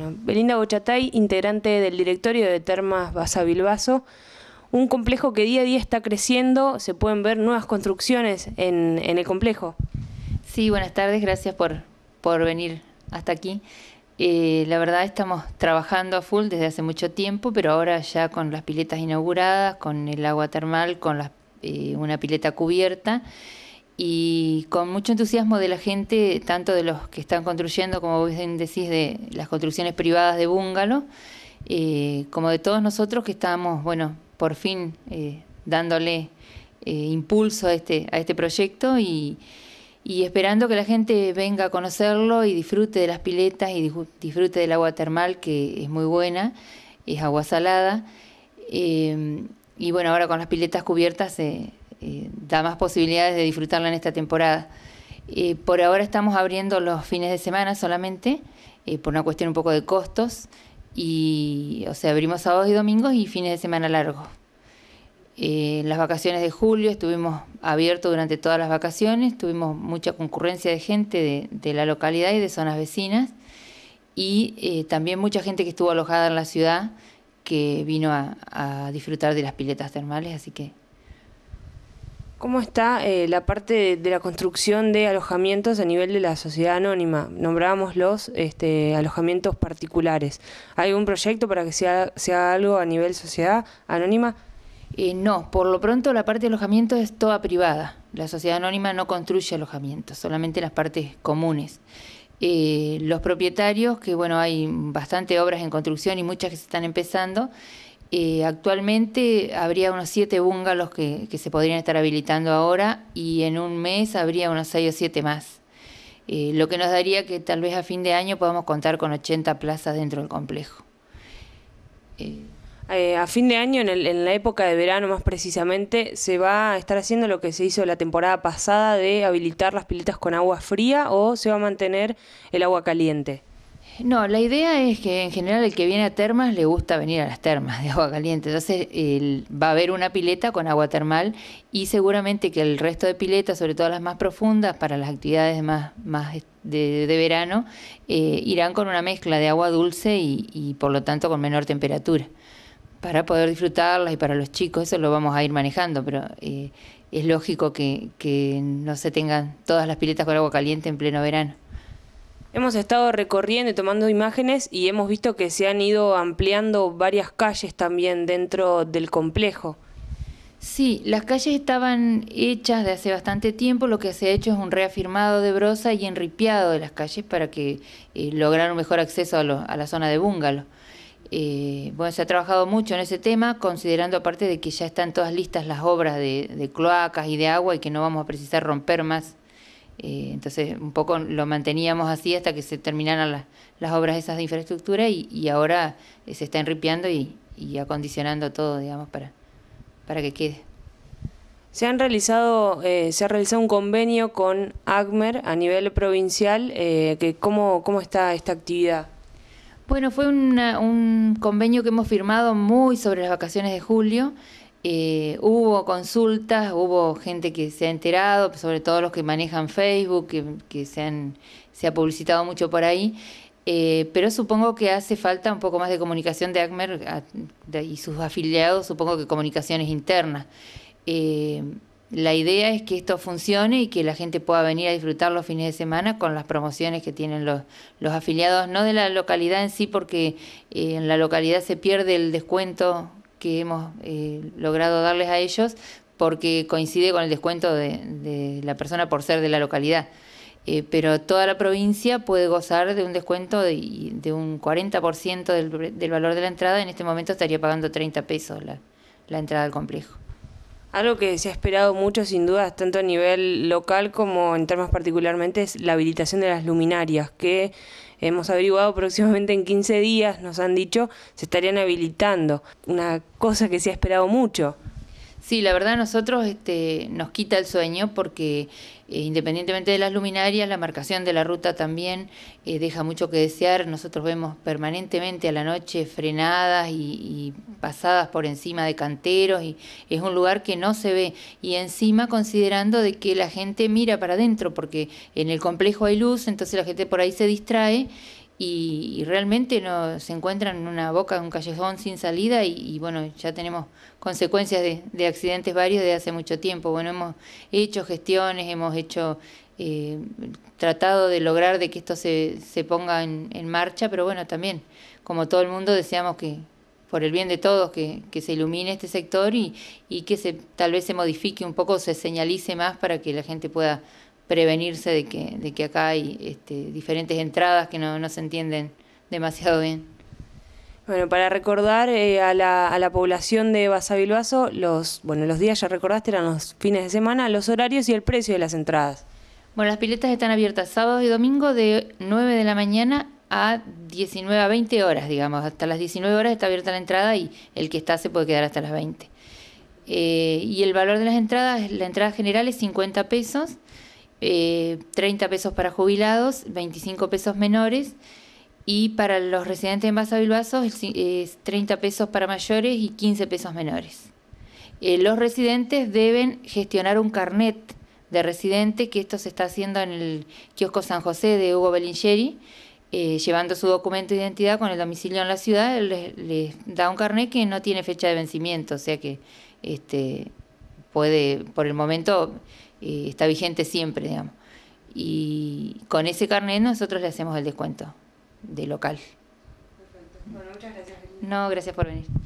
Belinda Bochatay, integrante del directorio de Termas Basa-Bilbaso, un complejo que día a día está creciendo, se pueden ver nuevas construcciones en, el complejo. Sí, buenas tardes, gracias por, por venir hasta aquí. Eh, la verdad estamos trabajando a full desde hace mucho tiempo, pero ahora ya con las piletas inauguradas, con el agua termal, con eh, una pileta cubierta y con mucho entusiasmo de la gente, tanto de los que están construyendo, como vos decís, de las construcciones privadas de búngalo, eh, como de todos nosotros que estamos, bueno, por fin eh, dándole eh, impulso a este, a este proyecto y, esperando que la gente venga a conocerlo y disfrute de las piletas y disfrute del agua termal, que es muy buena, es agua salada. y bueno, ahora con las piletas cubiertas más posibilidades de disfrutarla en esta temporada. Eh, por ahora estamos abriendo los fines de semana solamente, eh, por una cuestión un poco de costos, y o sea, abrimos sábados y domingos y fines de semana largos. Eh, las vacaciones de julio estuvimos abiertos durante todas las vacaciones, tuvimos mucha concurrencia de gente de, la localidad y de zonas vecinas, y también mucha gente que estuvo alojada en la ciudad que vino a, a disfrutar de las piletas termales, así que ¿Cómo está eh, la parte de, la construcción de alojamientos a nivel de la sociedad anónima? Nombrábamos los este, alojamientos particulares. ¿Hay algún proyecto para que sea haga, algo a nivel sociedad anónima? Eh, no, por lo pronto la parte de alojamiento es toda privada. La sociedad anónima no construye alojamientos, solamente las partes comunes. Eh, los propietarios, que bueno, hay bastante obras en construcción y muchas que se están empezando, eh, actualmente habría unos siete búngalos que, se podrían estar habilitando ahora y en un mes habría unos seis o siete más. Eh, lo que nos daría que tal vez a fin de año podamos contar con 80 plazas dentro del complejo. Eh, a fin de año, en, en, la época de verano más precisamente, se va a estar haciendo lo que se hizo la temporada pasada de habilitar las piletas con agua fría o se va a mantener el agua caliente. No, la idea es que en general el que viene a termas le gusta venir a las termas de agua caliente. Entonces va a haber una pileta con agua termal y seguramente que el resto de piletas, sobre todo las más profundas, para las actividades más, más de, verano, eh, irán con una mezcla de agua dulce y, por lo tanto con menor temperatura para poder disfrutarlas y para los chicos, eso lo vamos a ir manejando, pero eh, es lógico que no se tengan todas las piletas con agua caliente en pleno verano. Hemos estado recorriendo y tomando imágenes y hemos visto que se han ido ampliando varias calles también dentro del complejo. Sí, las calles estaban hechas de hace bastante tiempo, lo que se ha hecho es un reafirmado de brosa y enripiado de las calles para que eh, lograran un mejor acceso a, la zona de búngalo. Eh, bueno, se ha trabajado mucho en ese tema, considerando aparte de que ya están todas listas las obras de cloacas y de agua y que no vamos a precisar romper más eh, entonces, un poco lo manteníamos así hasta que se terminaran las, obras esas de infraestructura y, ahora eh, se está enripeando y, acondicionando todo, digamos, para, para que quede. Se, han realizado, eh, se ha realizado un convenio con ACMER a nivel provincial. que ¿cómo, ¿Cómo está esta actividad? Bueno, fue un convenio que hemos firmado muy sobre las vacaciones de julio. Eh, hubo consultas, hubo gente que se ha enterado, sobre todo los que manejan Facebook, que, se, han, ha publicitado mucho por ahí, eh, pero supongo que hace falta un poco más de comunicación de ACMER y sus afiliados, supongo que comunicaciones internas. Eh, la idea es que esto funcione y que la gente pueda venir a disfrutar los fines de semana con las promociones que tienen los, los afiliados, no de la localidad en sí, porque en la localidad se pierde el descuento que hemos eh, logrado darles a ellos porque coincide con el descuento de, la persona por ser de la localidad. Eh, pero toda la provincia puede gozar de un descuento de, un 40% del, del, valor de la entrada. En este momento estaría pagando 30 pesos la entrada al complejo. Algo que se ha esperado mucho, sin duda, tanto a nivel local como en términos particularmente, es la habilitación de las luminarias, que hemos averiguado próximamente en 15 días, nos han dicho, se estarían habilitando. Una cosa que se ha esperado mucho. Sí, la verdad a nosotros este, nos quita el sueño porque eh, independientemente de las luminarias, la marcación de la ruta también eh, deja mucho que desear. Nosotros vemos permanentemente a la noche frenadas y, pasadas por encima de canteros y es un lugar que no se ve. Y encima considerando de que la gente mira para adentro porque en el complejo hay luz, entonces la gente por ahí se distrae y, realmente no, se encuentran en una boca de un callejón sin salida y, bueno, ya tenemos consecuencias de, accidentes varios de hace mucho tiempo. Bueno, hemos hecho gestiones, hemos hecho... Eh, tratado de lograr de que esto se, se ponga en, en marcha, pero bueno, también, como todo el mundo, deseamos que, por el bien de todos, que, que se ilumine este sector y, y, que se, tal vez se modifique un poco, se señalice más para que la gente pueda prevenirse de que, de que acá hay este, diferentes entradas que no, se entienden demasiado bien. Bueno, para recordar eh, a, la, a, la, población de Basavilbaso, los, bueno, los días ya recordaste eran los fines de semana, los horarios y el precio de las entradas. Bueno, las piletas están abiertas sábado y domingo de 9 de la mañana a 19 a 20 horas, digamos. Hasta las 19 horas está abierta la entrada y el que está se puede quedar hasta las 20. Eh, y el valor de las entradas, la entrada general es 50 pesos 30 eh, pesos para jubilados, 25 pesos menores y para los residentes en Masa es 30 pesos para mayores y 15 pesos menores. Eh, los residentes deben gestionar un carnet de residente, que esto se está haciendo en el kiosco San José de Hugo Belingeri, eh, llevando su documento de identidad con el domicilio en la ciudad, les, da un carnet que no tiene fecha de vencimiento, o sea que este, puede, por el momento, eh, está vigente siempre, digamos. Y con ese carnet nosotros le hacemos el descuento de local. Perfecto. Bueno, muchas gracias. No, gracias por venir.